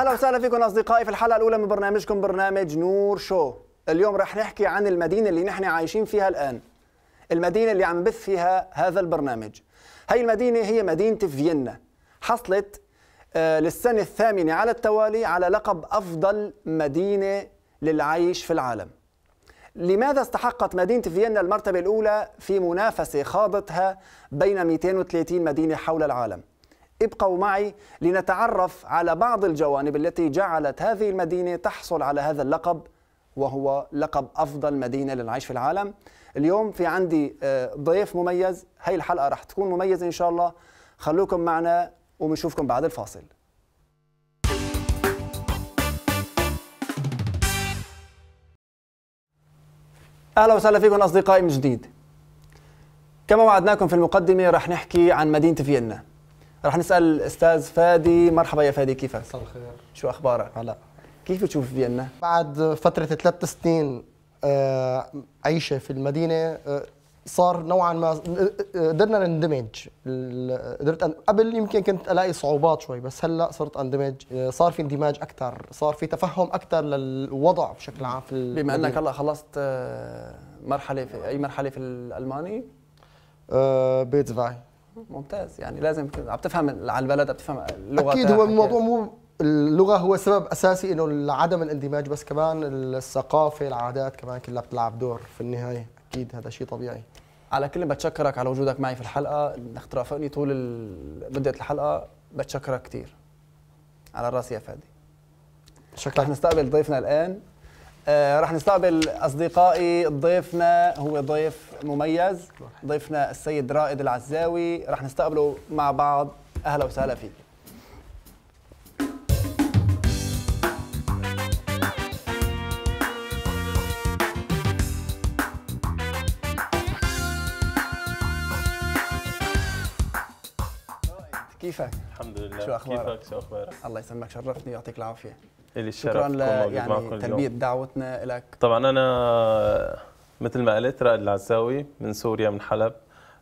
اهلا وسهلا فيكم اصدقائي في الحلقه الاولى من برنامجكم برنامج نور شو اليوم رح نحكي عن المدينه اللي نحن عايشين فيها الان المدينه اللي عم بث فيها هذا البرنامج هي المدينه هي مدينه فيينا حصلت آه، للسنه الثامنه على التوالي على لقب افضل مدينه للعيش في العالم لماذا استحقت مدينة فيينا المرتبة الأولى في منافسة خاضتها بين 230 مدينة حول العالم؟ ابقوا معي لنتعرف على بعض الجوانب التي جعلت هذه المدينة تحصل على هذا اللقب وهو لقب أفضل مدينة للعيش في العالم اليوم في عندي آه، ضيف مميز هاي الحلقة راح تكون مميزة إن شاء الله خلوكم معنا وبنشوفكم بعد الفاصل اهلا وسهلا فيكم اصدقائي من جديد. كما وعدناكم في المقدمه رح نحكي عن مدينه فيينا. رح نسال الاستاذ فادي مرحبا يا فادي كيفك مساء الخير شو اخبارك هلا كيف بتشوف فيينا بعد فتره ثلاث سنين آه، عيشه في المدينه آه، صار نوعا ما آه، قدرنا نندمج قدرت قبل يمكن كنت الاقي صعوبات شوي بس هلا صرت اندمج صار في اندماج اكثر صار في تفهم اكثر للوضع بشكل عام في بما انك هلا خلصت مرحله في اي مرحله في الالماني بيتزفاي ممتاز يعني لازم عم تفهم على البلد عم تفهم اللغه اكيد هو يعني. الموضوع مو اللغه هو سبب اساسي انه عدم الاندماج بس كمان الثقافه العادات كمان كلها بتلعب دور في النهايه اكيد هذا شيء طبيعي على كل بتشكرك على وجودك معي في الحلقه ترافقني طول مده الحلقه بتشكرك كثير على راسي يا فادي شكرا رح نستقبل ضيفنا الان رح آه، راح نستقبل اصدقائي ضيفنا هو ضيف مميز ضيفنا السيد رائد العزاوي راح نستقبله مع بعض اهلا وسهلا فيك كيفك؟ الحمد لله شو اخبارك؟ كيفك شو اخبارك؟ الله يسلمك شرفتني ويعطيك العافيه إلي الشرف شكرا ل... يعني تلبية دعوتنا لك طبعا أنا مثل ما قلت رائد العزاوي من سوريا من حلب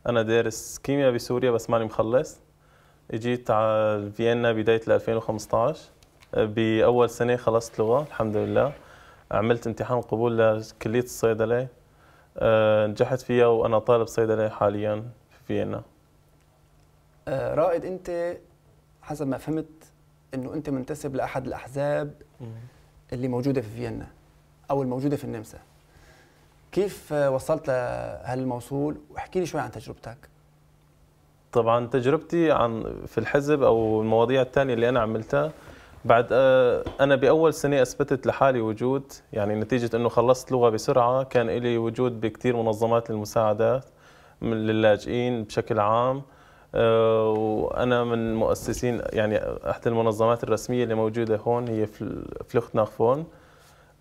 أنا دارس كيمياء بسوريا بس ماني مخلص اجيت على فيينا بداية 2015 بأول سنة خلصت لغة الحمد لله عملت امتحان قبول لكلية الصيدلة آه، نجحت فيها وأنا طالب صيدلة حاليا في فيينا آه، رائد أنت حسب ما فهمت انه انت منتسب لاحد الاحزاب اللي موجوده في فيينا او الموجوده في النمسا كيف وصلت لهالموصول واحكي لي شوي عن تجربتك طبعا تجربتي عن في الحزب او المواضيع الثانيه اللي انا عملتها بعد آه، انا باول سنه اثبتت لحالي وجود يعني نتيجه انه خلصت لغه بسرعه كان لي وجود بكثير منظمات للمساعدات للاجئين بشكل عام آه، وانا من مؤسسين يعني احدى المنظمات الرسميه اللي موجوده هون هي فلوخت ناخفون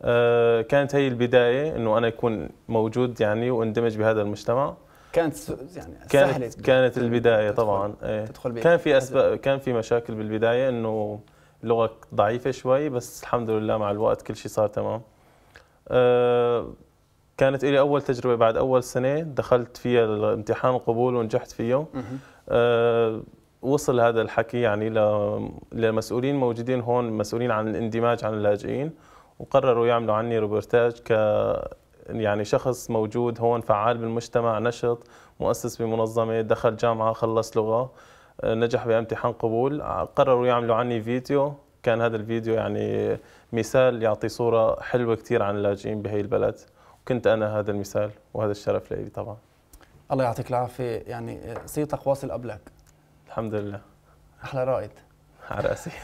آه، كانت هي البدايه انه انا اكون موجود يعني واندمج بهذا المجتمع كانت يعني كانت كانت البدايه طبعا تدخل بيه. كان في اسباب كان في مشاكل بالبدايه انه اللغه ضعيفه شوي بس الحمد لله مع الوقت كل شيء صار تمام آه، كانت لي اول تجربه بعد اول سنه دخلت فيها الامتحان القبول ونجحت فيه آه، وصل هذا الحكي يعني لمسؤولين موجودين هون مسؤولين عن الاندماج عن اللاجئين وقرروا يعملوا عني روبرتاج ك يعني شخص موجود هون فعال بالمجتمع نشط مؤسس بمنظمه دخل جامعه خلص لغه آه، نجح بامتحان قبول قرروا يعملوا عني فيديو كان هذا الفيديو يعني مثال يعطي صوره حلوه كثير عن اللاجئين بهي البلد وكنت انا هذا المثال وهذا الشرف لي طبعا الله يعطيك العافيه يعني صيتك واصل قبلك الحمد لله احلى رائد على راسي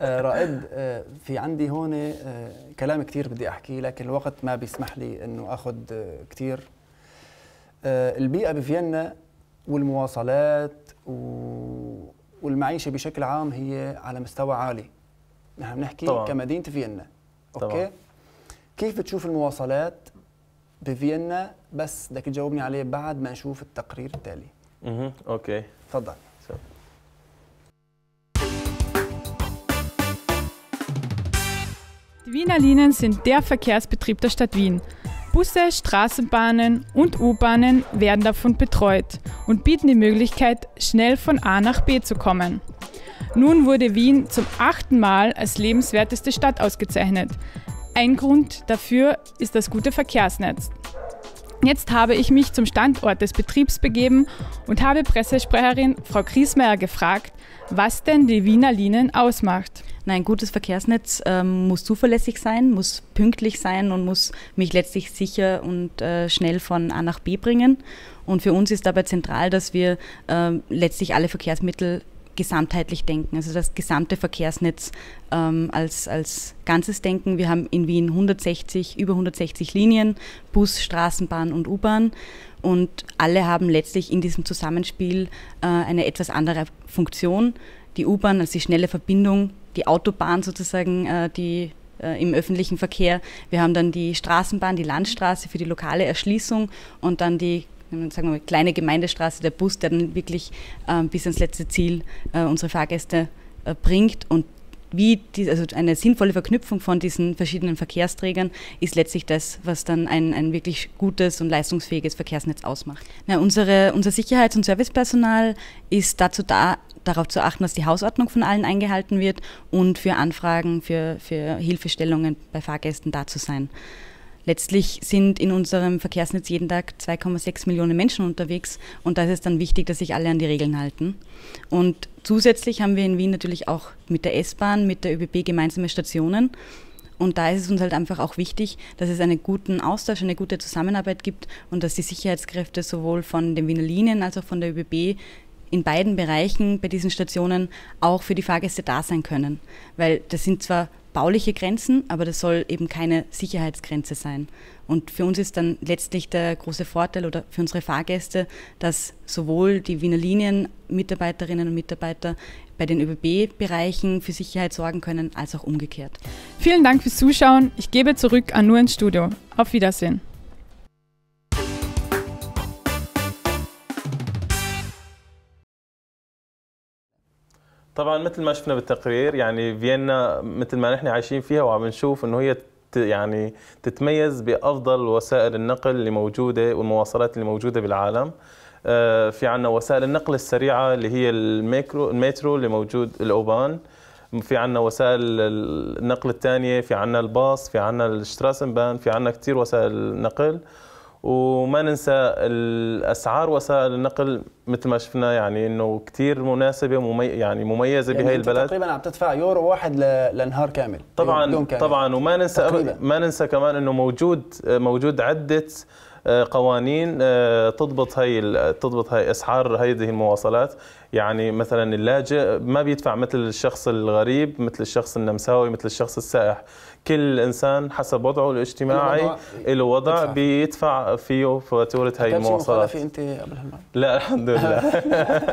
آه، رائد آه، في عندي هون آه، كلام كثير بدي احكيه لكن الوقت ما بيسمح لي انه اخذ كثير البيئه بفيينا والمواصلات والمعيشه بشكل عام هي على مستوى عالي نحن بنحكي كمدينه فيينا اوكي طبعا. كيف بتشوف المواصلات بفيينا بس بدك تجاوبني عليه بعد ما نشوف التقرير التالي اها اوكي تفضل Die Wiener Linien sind der Verkehrsbetrieb der Stadt Wien. Busse, Straßenbahnen und U-Bahnen werden davon betreut und bieten die Möglichkeit, schnell von A nach B zu kommen. Nun wurde Wien zum achten Mal als lebenswerteste Stadt ausgezeichnet, ein Grund dafür ist das gute Verkehrsnetz. Jetzt habe ich mich zum Standort des Betriebs begeben und habe Pressesprecherin Frau Griesmeier gefragt, was denn die Wiener Linien ausmacht. Ein gutes Verkehrsnetz ähm, muss zuverlässig sein, muss pünktlich sein und muss mich letztlich sicher und äh, schnell von A nach B bringen. Und für uns ist dabei zentral, dass wir äh, letztlich alle Verkehrsmittel gesamtheitlich denken, also das gesamte Verkehrsnetz ähm, als, als Ganzes denken. Wir haben in Wien 160, über 160 Linien, Bus, Straßenbahn und U-Bahn und alle haben letztlich in diesem Zusammenspiel äh, eine etwas andere Funktion. Die U-Bahn also die schnelle Verbindung, die Autobahn sozusagen, äh, die äh, im öffentlichen Verkehr. Wir haben dann die Straßenbahn, die Landstraße für die lokale Erschließung und dann die sagen wir kleine Gemeindestraße, der Bus, der dann wirklich ähm, bis ans letzte Ziel äh, unsere Fahrgäste äh, bringt und wie die, also eine sinnvolle Verknüpfung von diesen verschiedenen Verkehrsträgern ist letztlich das, was dann ein, ein wirklich gutes und leistungsfähiges Verkehrsnetz ausmacht. Na, unsere, unser Sicherheits- und Servicepersonal ist dazu da, darauf zu achten, dass die Hausordnung von allen eingehalten wird und für Anfragen, für, für Hilfestellungen bei Fahrgästen da zu sein letztlich sind in unserem Verkehrsnetz jeden Tag 2,6 Millionen Menschen unterwegs und da ist es dann wichtig, dass sich alle an die Regeln halten. Und zusätzlich haben wir in Wien natürlich auch mit der S-Bahn, mit der ÖBB gemeinsame Stationen. Und da ist es uns halt einfach auch wichtig, dass es einen guten Austausch, eine gute Zusammenarbeit gibt und dass die Sicherheitskräfte sowohl von den Wiener Linien als auch von der ÖBB in beiden Bereichen bei diesen Stationen auch für die Fahrgäste da sein können. Weil das sind zwar bauliche Grenzen, aber das soll eben keine Sicherheitsgrenze sein. Und für uns ist dann letztlich der große Vorteil oder für unsere Fahrgäste, dass sowohl die Wiener Linien Mitarbeiterinnen und Mitarbeiter bei den ÖBB-Bereichen für Sicherheit sorgen können, als auch umgekehrt. Vielen Dank fürs Zuschauen. Ich gebe zurück an Nur ins Studio. Auf Wiedersehen. طبعا مثل ما شفنا بالتقرير يعني فيينا مثل ما نحن عايشين فيها وعم نشوف انه هي يعني تتميز بافضل وسائل النقل اللي موجوده والمواصلات اللي موجوده بالعالم آه، في عندنا وسائل النقل السريعه اللي هي الميكرو المترو اللي موجود الاوبان في عندنا وسائل النقل الثانيه في عندنا الباص في عندنا الشتراسنبان في عندنا كثير وسائل نقل وما ننسى الاسعار وسائل النقل مثل ما شفنا يعني انه كثير مناسبه ومي يعني مميزه يعني بهي البلد تقريبا عم تدفع يورو واحد لنهار كامل طبعا كامل. طبعا وما ننسى تقريبا. ما ننسى كمان انه موجود موجود عده آه، قوانين آه، تضبط هي تضبط هي اسعار هذه المواصلات يعني مثلا اللاجئ ما بيدفع مثل الشخص الغريب مثل الشخص النمساوي مثل الشخص السائح كل انسان حسب وضعه الاجتماعي الوضع, وضع بيدفع فيه فاتوره هي المواصلات في انت قبل هالمره لا الحمد لله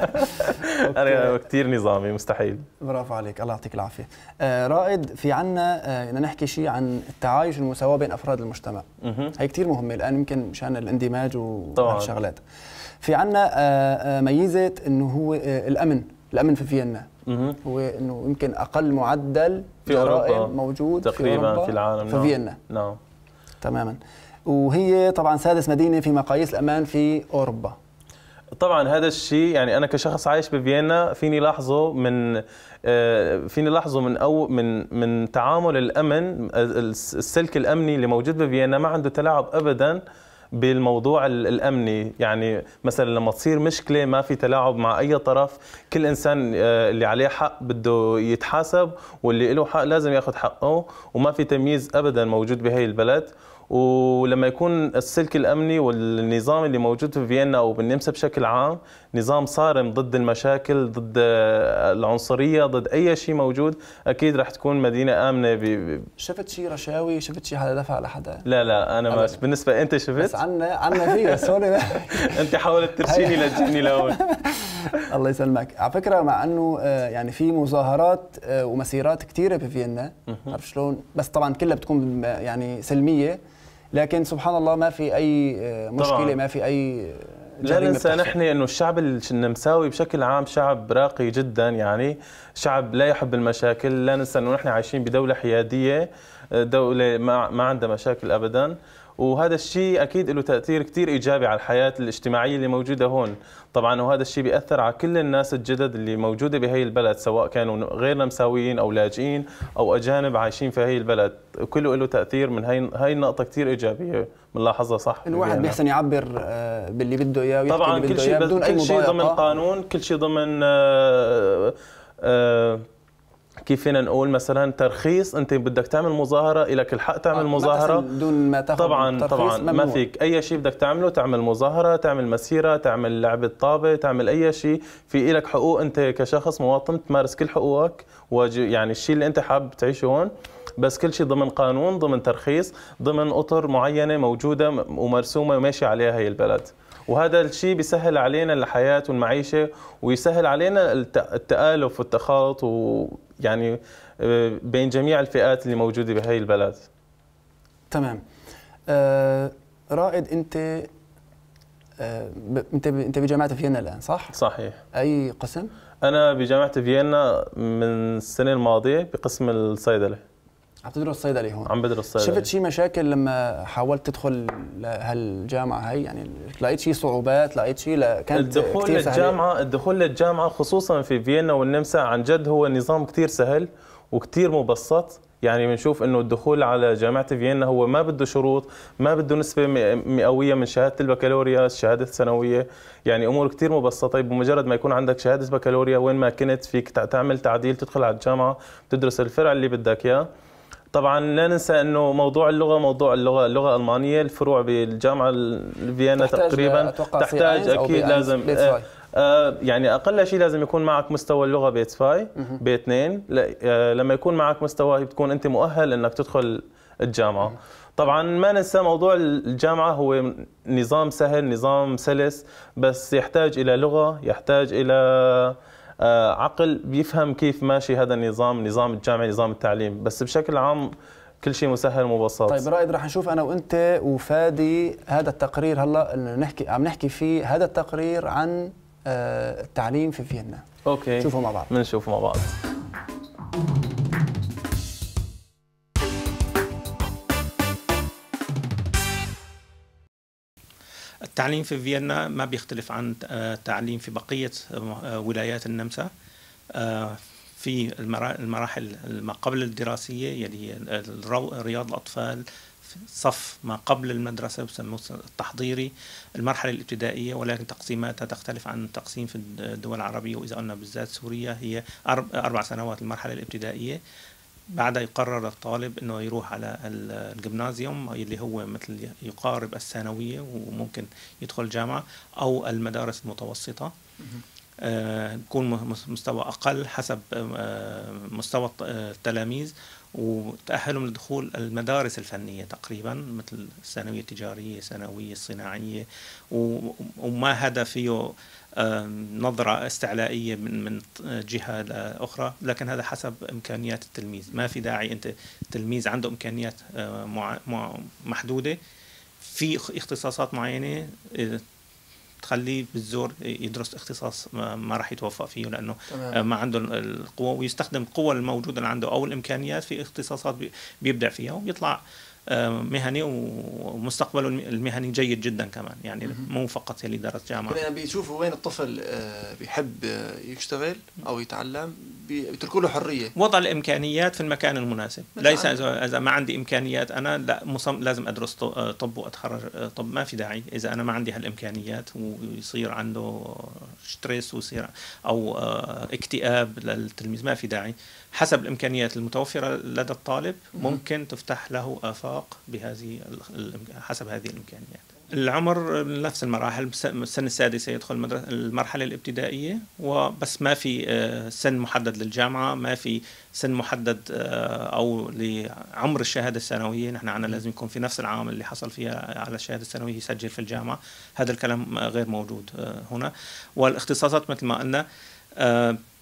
انا كثير نظامي مستحيل برافو عليك الله يعطيك العافيه آه، رائد في عنا آه، بدنا نحكي شيء عن التعايش المساواه بين افراد المجتمع هي كثير مهمه الان يمكن مشان الاندماج وهالشغلات في عنا آه، ميزه انه هو الامن الامن في فيينا هو انه يمكن اقل معدل في اوروبا موجود تقريبا في, أوروبا في العالم في نعم. فيينا نعم تماما وهي طبعا سادس مدينه في مقاييس الامان في اوروبا طبعا هذا الشيء يعني انا كشخص عايش بفيينا فيني لاحظه من آه، فيني لاحظه من او من من تعامل الامن آه، السلك الامني اللي موجود بفيينا ما عنده تلاعب ابدا بالموضوع الامني يعني مثلا لما تصير مشكله ما في تلاعب مع اي طرف كل انسان آه، اللي عليه حق بده يتحاسب واللي له حق لازم ياخذ حقه وما في تمييز ابدا موجود بهي البلد ولما يكون السلك الامني والنظام اللي موجود في فيينا او بالنمسا بشكل عام نظام صارم ضد المشاكل ضد العنصريه ضد اي شيء موجود اكيد رح تكون مدينه امنه ب... شفت شيء رشاوي شفت شيء حدا دفع على حدا لا لا انا ما بالنسبه انت شفت بس عنا عنا في بس انت حاولت ترشيني لتجيني لهون الله يسلمك على فكره مع انه آه، يعني في مظاهرات آه، ومسيرات كثيره بفيينا عرفت شلون بس طبعا كلها بتكون آه، يعني سلميه لكن سبحان الله ما في اي آه، مشكله طبعا. ما في اي لا ننسى نحن انه الشعب النمساوي بشكل عام شعب راقي جدا يعني شعب لا يحب المشاكل لا ننسى انه نحن عايشين بدوله حياديه آه، دوله ما, ما عندها مشاكل ابدا وهذا الشيء اكيد له تاثير كثير ايجابي على الحياه الاجتماعيه اللي موجوده هون طبعا وهذا الشيء بياثر على كل الناس الجدد اللي موجوده بهي البلد سواء كانوا غير نمساويين او لاجئين او اجانب عايشين في هي البلد كله له تاثير من هي هاي النقطه كثير ايجابيه بنلاحظها صح الواحد بيحسن يعبر آه، باللي بده اياه طبعا كل شيء بدون كل شيء ضمن قانون كل شيء ضمن آه، آه، كيف فينا نقول مثلا ترخيص انت بدك تعمل مظاهره لك الحق تعمل آه، مظاهره دون ما تاخذ طبعا طبعا ممنوع. ما فيك اي شيء بدك تعمله تعمل مظاهره تعمل مسيره تعمل لعبه طابه تعمل اي شيء في لك حقوق انت كشخص مواطن تمارس كل حقوقك يعني الشيء اللي انت حابب تعيشه هون بس كل شيء ضمن قانون ضمن ترخيص ضمن اطر معينه موجوده ومرسومه وماشي عليها هي البلد وهذا الشيء بيسهل علينا الحياه والمعيشه ويسهل علينا التالف والتخالط ويعني آه، بين جميع الفئات اللي موجوده بهي البلد تمام آه، رائد انت آه، انت انت بجامعه فيينا الان صح صحيح اي قسم انا بجامعه فيينا من السنه الماضيه بقسم الصيدله عم تدرس صيدلي هون عم بدرس صيدلي شفت شي مشاكل لما حاولت تدخل لهالجامعه هي يعني لقيت شي صعوبات لقيت شي كان كانت الدخول للجامعه الدخول للجامعه خصوصا في فيينا والنمسا عن جد هو نظام كثير سهل وكثير مبسط يعني بنشوف انه الدخول على جامعه فيينا هو ما بده شروط ما بده نسبه مئويه من شهاده البكالوريا الشهاده الثانويه يعني امور كثير مبسطه طيب، بمجرد ما يكون عندك شهاده بكالوريا وين ما كنت فيك تعمل تعديل تدخل على الجامعه بتدرس الفرع اللي بدك اياه طبعا لا ننسى انه موضوع اللغه موضوع اللغه اللغه الالمانيه الفروع بالجامعه فيينا تقريبا تحتاج اكيد لازم آه، آه، يعني اقل شيء لازم يكون معك مستوى اللغه بيت 5 بيت اثنين آه، لما يكون معك مستوى بتكون انت مؤهل انك تدخل الجامعه طبعا ما ننسى موضوع الجامعه هو نظام سهل نظام سلس بس يحتاج الى لغه يحتاج الى آه، عقل بيفهم كيف ماشي هذا النظام نظام الجامعه نظام التعليم بس بشكل عام كل شيء مسهل ومبسط طيب رائد رح نشوف انا وانت وفادي هذا التقرير هلا نحكي عم نحكي فيه هذا التقرير عن آه، التعليم في فيينا اوكي شوفوا مع بعض بنشوفه مع بعض التعليم في فيينا ما بيختلف عن التعليم آه، في بقية آه، ولايات النمسا آه، في المراحل ما قبل الدراسية يلي يعني رياض الأطفال صف ما قبل المدرسة بسموه التحضيري المرحلة الابتدائية ولكن تقسيماتها تختلف عن التقسيم في الدول العربية وإذا قلنا بالذات سوريا هي أربع سنوات المرحلة الابتدائية بعدها يقرر الطالب انه يروح على الجمنازيوم اللي هو مثل يقارب الثانويه وممكن يدخل جامعه او المدارس المتوسطه آه، يكون مستوى اقل حسب آه، مستوى آه، التلاميذ وتأهلهم لدخول المدارس الفنية تقريبا مثل الثانوية التجارية الثانوية الصناعية وما هذا فيه نظرة استعلائية من من جهة أخرى لكن هذا حسب إمكانيات التلميذ ما في داعي أنت تلميذ عنده إمكانيات آه، محدودة في اختصاصات معينة تخليه بالزور يدرس اختصاص ما راح يتوفق فيه لانه آه، تمام. ما عنده القوه ويستخدم القوه الموجوده اللي عنده او الامكانيات في اختصاصات بيبدع فيها وبيطلع آه، مهني ومستقبله المهني جيد جدا كمان يعني مو فقط اللي درس جامعه يعني بيشوفوا وين الطفل آه، بيحب آه، يشتغل او يتعلم بيتركوا له حريه وضع الامكانيات في المكان المناسب ليس اذا ما عندي امكانيات انا لا مصم لازم ادرس طب واتخرج طب ما في داعي اذا انا ما عندي هالامكانيات ويصير عنده ستريس ويصير او اكتئاب للتلميذ ما في داعي حسب الامكانيات المتوفره لدى الطالب ممكن تفتح له افاق الإطلاق بهذه حسب هذه الإمكانيات العمر نفس المراحل السن السادسة يدخل المرحلة الابتدائية وبس ما في آه، سن محدد للجامعة ما في سن محدد آه، أو لعمر الشهادة الثانوية نحن عنا لازم يكون في نفس العام اللي حصل فيها على الشهادة الثانوية يسجل في الجامعة هذا الكلام غير موجود آه، هنا والاختصاصات مثل ما قلنا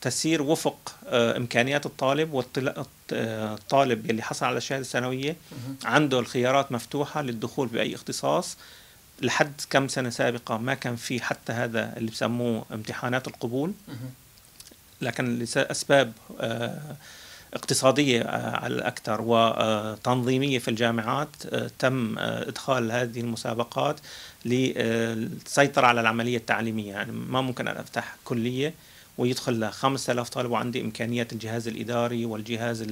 تسير وفق آه، امكانيات الطالب والطالب اللي حصل على الشهاده الثانويه عنده الخيارات مفتوحه للدخول باي اختصاص لحد كم سنه سابقه ما كان في حتى هذا اللي بسموه امتحانات القبول لكن لاسباب آه، اقتصاديه آه، على الاكثر وتنظيميه في الجامعات تم ادخال هذه المسابقات للسيطره على العمليه التعليميه يعني ما ممكن ان افتح كليه ويدخل 5000 طالب وعندي امكانيات الجهاز الاداري والجهاز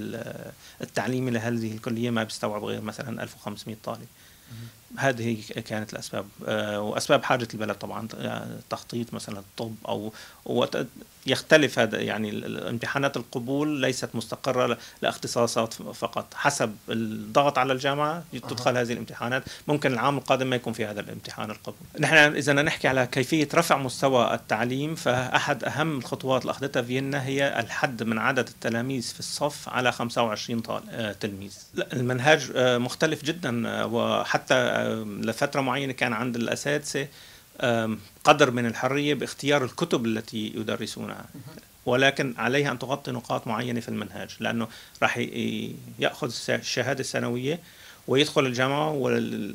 التعليمي لهذه الكليه ما بيستوعب غير مثلا 1500 طالب هذه كانت الاسباب آه، واسباب حاجه البلد طبعا آه، تخطيط مثلا الطب او يختلف هذا يعني امتحانات القبول ليست مستقرة لاختصاصات فقط حسب الضغط على الجامعة تدخل هذه الامتحانات ممكن العام القادم ما يكون في هذا الامتحان القبول نحن إذا نحكي على كيفية رفع مستوى التعليم فأحد أهم الخطوات اللي أخذتها فيينا هي الحد من عدد التلاميذ في الصف على 25 طالب آه، تلميذ المنهج آه، مختلف جدا آه، وحتى لفترة معينة كان عند الأساتذة قدر من الحرية باختيار الكتب التي يدرسونها ولكن عليها أن تغطي نقاط معينة في المنهج لأنه راح يأخذ الشهادة السنوية ويدخل الجامعة والعملية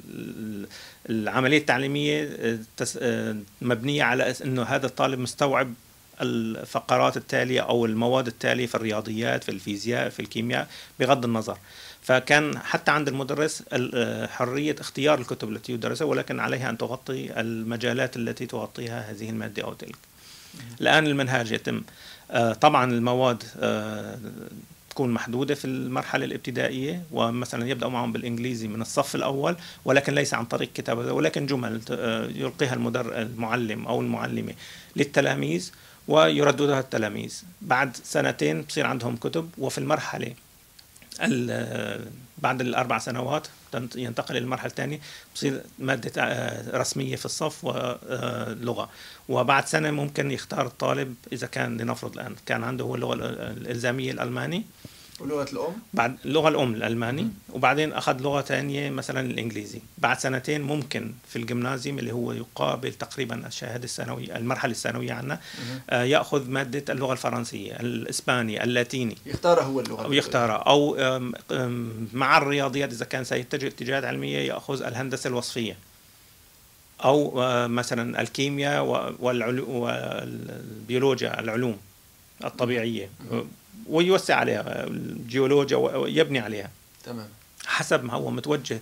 التعليمية أه، أه، مبنية على أنه هذا الطالب مستوعب الفقرات التالية أو المواد التالية في الرياضيات في الفيزياء في الكيمياء بغض النظر فكان حتى عند المدرس آه، حرية اختيار الكتب التي يدرسها ولكن عليها أن تغطي المجالات التي تغطيها هذه المادة أو تلك الآن المنهاج يتم آه، طبعا المواد آه، تكون محدودة في المرحلة الابتدائية ومثلا يبدأ معهم بالإنجليزي من الصف الأول ولكن ليس عن طريق كتابة ولكن جمل يلقيها المدر المعلم أو المعلمة للتلاميذ ويرددها التلاميذ بعد سنتين بصير عندهم كتب وفي المرحلة بعد الاربع سنوات ينتقل المرحله الثانيه بصير ماده آه، رسميه في الصف ولغه آه، وبعد سنه ممكن يختار الطالب اذا كان لنفرض الان كان عنده هو اللغه الالزاميه الالماني ولغه الام بعد اللغه الام الالماني م. وبعدين اخذ لغه ثانيه مثلا الانجليزي بعد سنتين ممكن في الجيمنازيوم اللي هو يقابل تقريبا الشهاده الثانويه المرحله الثانويه عندنا آه ياخذ ماده اللغه الفرنسيه الاسباني اللاتيني يختارها هو اللغه يختارها او مع الرياضيات اذا كان سيتجه اتجاهات علميه ياخذ الهندسه الوصفيه او آه، مثلا الكيمياء والبيولوجيا العلوم الطبيعيه م. ويوسع عليها الجيولوجيا ويبني عليها تمام حسب ما هو متوجه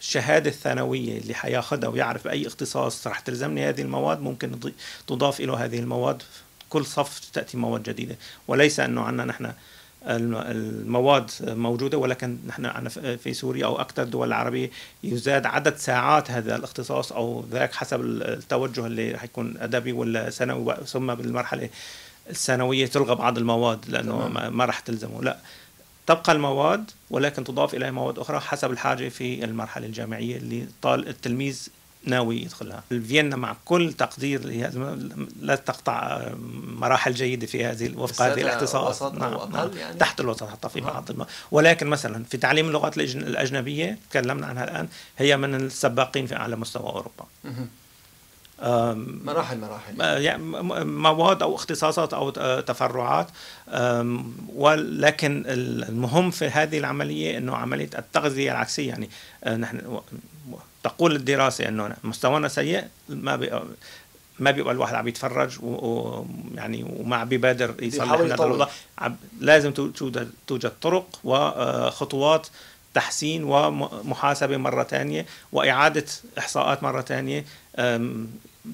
الشهادة الثانوية اللي حياخدها ويعرف أي اختصاص رح تلزمني هذه المواد ممكن تضاف إلى هذه المواد كل صف تأتي مواد جديدة وليس أنه عندنا نحن المواد موجودة ولكن نحن عندنا في سوريا أو أكثر الدول العربية يزاد عدد ساعات هذا الاختصاص أو ذاك حسب التوجه اللي حيكون أدبي ولا ثانوي ثم بالمرحلة الثانويه تلغى بعض المواد لانه تمام. ما راح تلزمه لا تبقى المواد ولكن تضاف اليها مواد اخرى حسب الحاجه في المرحله الجامعيه اللي طال التلميذ ناوي يدخلها فيينا مع كل تقدير لا تقطع آه، مراحل جيده في هذه وفق هذه الاختصاصات نعم. نعم. يعني. تحت الوسط حتى في بعض الم... ولكن مثلا في تعليم اللغات الاجنبيه تكلمنا عنها الان هي من السباقين في اعلى مستوى اوروبا مراحل مراحل يعني مواد او اختصاصات او تفرعات ولكن المهم في هذه العمليه انه عمليه التغذيه العكسيه يعني آه، نحن تقول الدراسه انه مستوانا سيء ما ما بيبقى الواحد عم يتفرج ويعني وما عم بيبادر يصلح الوضع لازم توجد توجد طرق وخطوات آه، تحسين ومحاسبه مره ثانيه واعاده احصاءات مره ثانيه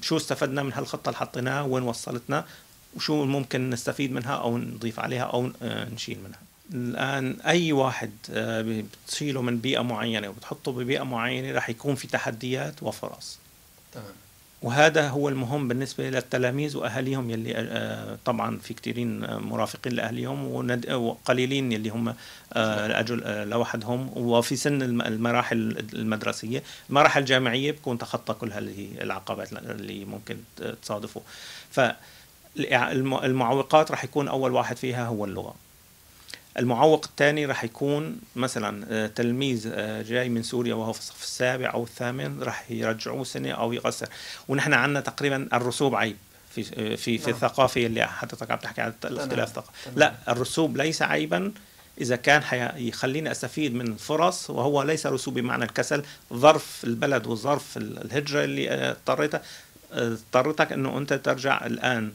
شو استفدنا من هالخطه اللي حطيناها وين وصلتنا وشو ممكن نستفيد منها او نضيف عليها او آه، نشيل منها الان اي واحد آه، بتشيله من بيئه معينه وبتحطه ببيئه معينه رح يكون في تحديات وفرص تمام وهذا هو المهم بالنسبة للتلاميذ وأهاليهم يلي آه، طبعا في كثيرين آه، مرافقين لأهليهم وقليلين يلي هم الأجل آه، لوحدهم وفي سن المراحل المدرسية المراحل الجامعية بكون تخطى كل هذه العقبات اللي ممكن تصادفه فالمعوقات رح يكون أول واحد فيها هو اللغة المعوق الثاني راح يكون مثلا آه، تلميذ آه، جاي من سوريا وهو في الصف السابع او الثامن راح يرجعوه سنه او يقصر ونحن عندنا تقريبا الرسوب عيب في آه، في في نعم. الثقافه اللي حضرتك عم تحكي عن الاختلاف الثقافي لا الرسوب ليس عيبا اذا كان يخليني استفيد من فرص وهو ليس رسوب بمعنى الكسل ظرف البلد وظرف الهجره اللي اضطريتها اضطرتك انه انت ترجع الان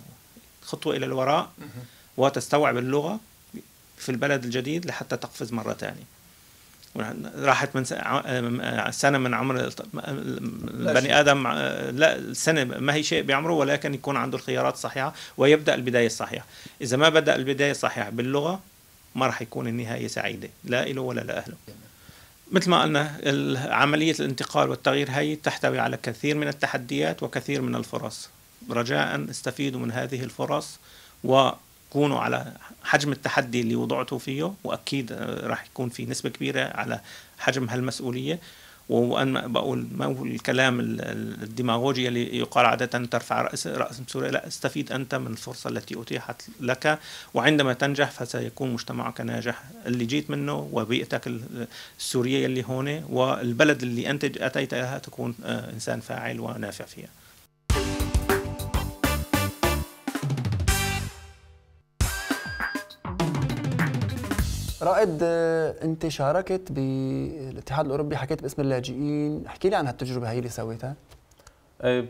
خطوه الى الوراء وتستوعب اللغه في البلد الجديد لحتى تقفز مرة ثانية راحت من آه، سنة من عمر البني آه، آدم آه، لا سنة ما هي شيء بعمره ولكن يكون عنده الخيارات الصحيحة ويبدأ البداية الصحيحة إذا ما بدأ البداية الصحيحة باللغة ما راح يكون النهاية سعيدة لا له ولا لأهله مثل ما قلنا عملية الانتقال والتغيير هي تحتوي على كثير من التحديات وكثير من الفرص رجاء استفيدوا من هذه الفرص و كونوا على حجم التحدي اللي وضعتوا فيه واكيد آه، راح يكون في نسبه كبيره على حجم هالمسؤوليه وانا بقول ما هو الكلام الديماغوجي اللي يقال عاده ترفع راس راس سوريا لا استفيد انت من الفرصه التي اتيحت لك وعندما تنجح فسيكون مجتمعك ناجح اللي جيت منه وبيئتك السوريه اللي هون والبلد اللي انت اتيت لها تكون آه، انسان فاعل ونافع فيها رائد آه، انت شاركت بالاتحاد الاوروبي حكيت باسم اللاجئين احكي لي عن هالتجربه هي اللي سويتها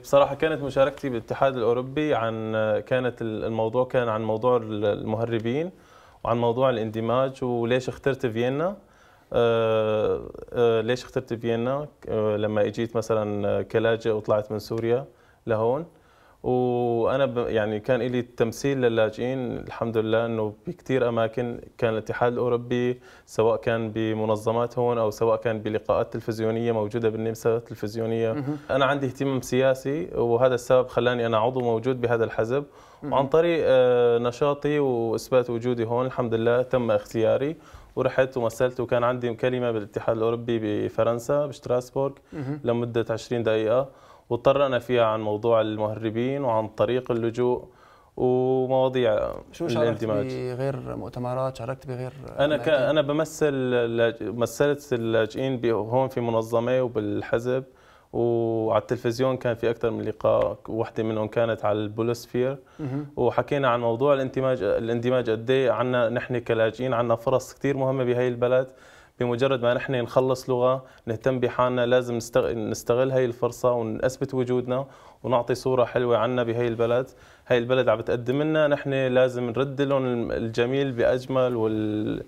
بصراحة كانت مشاركتي بالاتحاد الأوروبي عن آه، كانت الموضوع كان عن موضوع المهربين وعن موضوع الاندماج وليش اخترت فيينا آه، ليش اخترت فيينا لما اجيت مثلا كلاجئ وطلعت من سوريا لهون وانا يعني كان لي تمثيل للاجئين الحمد لله انه بكثير اماكن كان الاتحاد الاوروبي سواء كان بمنظمات هون او سواء كان بلقاءات تلفزيونيه موجوده بالنمسا التلفزيونيه انا عندي اهتمام سياسي وهذا السبب خلاني انا عضو موجود بهذا الحزب وعن طريق آه، نشاطي واثبات وجودي هون الحمد لله تم اختياري ورحت ومثلت وكان عندي كلمه بالاتحاد الاوروبي بفرنسا بشتراسبورغ لمده 20 دقيقه وطرقنا فيها عن موضوع المهربين وعن طريق اللجوء ومواضيع شو شاركت بغير مؤتمرات شاركت بغير انا ك... انا بمثل مثلت اللاجئين هون في منظمه وبالحزب وعلى التلفزيون كان في اكثر من لقاء وحده منهم كانت على البولوسفير وحكينا عن موضوع الاندماج الاندماج قد ايه عندنا نحن كلاجئين عندنا فرص كثير مهمه بهي البلد بمجرد ما نحن نخلص لغه نهتم بحالنا لازم نستغل هاي الفرصه ونثبت وجودنا ونعطي صوره حلوه عنا بهي البلد هاي البلد عم بتقدم لنا نحن لازم نرد لهم الجميل باجمل وال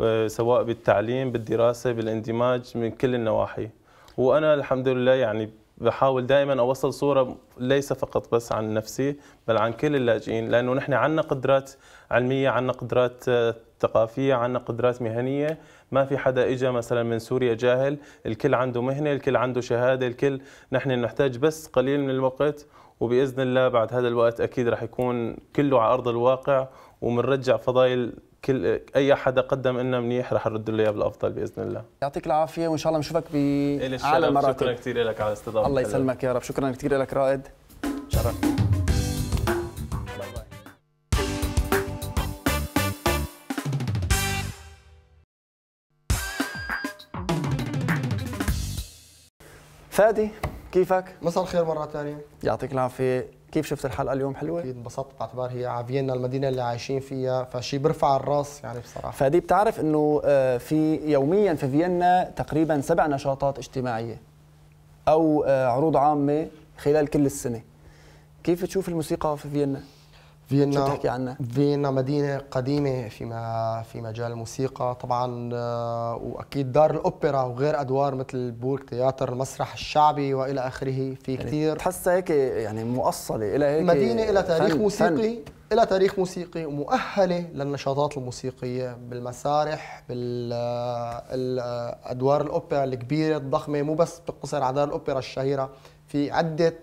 آه، سواء بالتعليم بالدراسه بالاندماج من كل النواحي وانا الحمد لله يعني بحاول دائما اوصل صوره ليس فقط بس عن نفسي بل عن كل اللاجئين لانه نحن عندنا قدرات علميه عندنا قدرات آه، ثقافيه عندنا قدرات مهنيه ما في حدا اجى مثلا من سوريا جاهل الكل عنده مهنه الكل عنده شهاده الكل نحن نحتاج بس قليل من الوقت وباذن الله بعد هذا الوقت اكيد راح يكون كله على ارض الواقع ومنرجع فضايل كل اي حدا قدم لنا منيح رح نرد له اياه بالافضل باذن الله يعطيك العافيه وان شاء الله بنشوفك على المراتب شكرا كثير لك على الاستضافه الله يسلمك يا رب شكرا كثير لك رائد شرف فادي كيفك؟ مساء الخير مرة ثانية يعطيك العافية، كيف شفت الحلقة اليوم حلوة؟ أكيد انبسطت باعتبار هي عافينا المدينة اللي عايشين فيها فشي بيرفع الراس يعني بصراحة فادي بتعرف إنه آه، في يوميا في فيينا تقريبا سبع نشاطات اجتماعية أو آه، عروض عامة خلال كل السنة كيف تشوف الموسيقى في فيينا؟ فيينا شو بتحكي عنها؟ فيينا مدينة قديمة فيما في مجال الموسيقى طبعا آه، وأكيد دار الأوبرا وغير أدوار مثل بورك تياتر المسرح الشعبي وإلى آخره في يعني كثير تحسها هيك يعني مؤصلة إلى هيك مدينة إلى تاريخ فن موسيقي فن. إلى تاريخ موسيقي ومؤهلة للنشاطات الموسيقية بالمسارح بالأدوار آه، آه، الأوبرا الكبيرة الضخمة مو بس بتقتصر على دار الأوبرا الشهيرة في عدة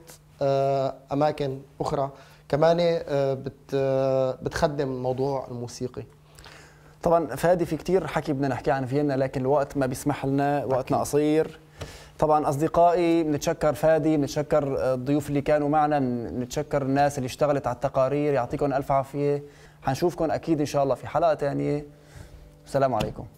أماكن أخرى كمان آه، بت آه، بتخدم موضوع الموسيقي طبعا فادي في كتير حكي بدنا نحكي عن فيينا لكن الوقت ما بيسمح لنا وقتنا قصير طبعا اصدقائي بنتشكر فادي بنتشكر آه، الضيوف اللي كانوا معنا بنتشكر الناس اللي اشتغلت على التقارير يعطيكم الف عافيه حنشوفكم اكيد ان شاء الله في حلقه ثانيه والسلام عليكم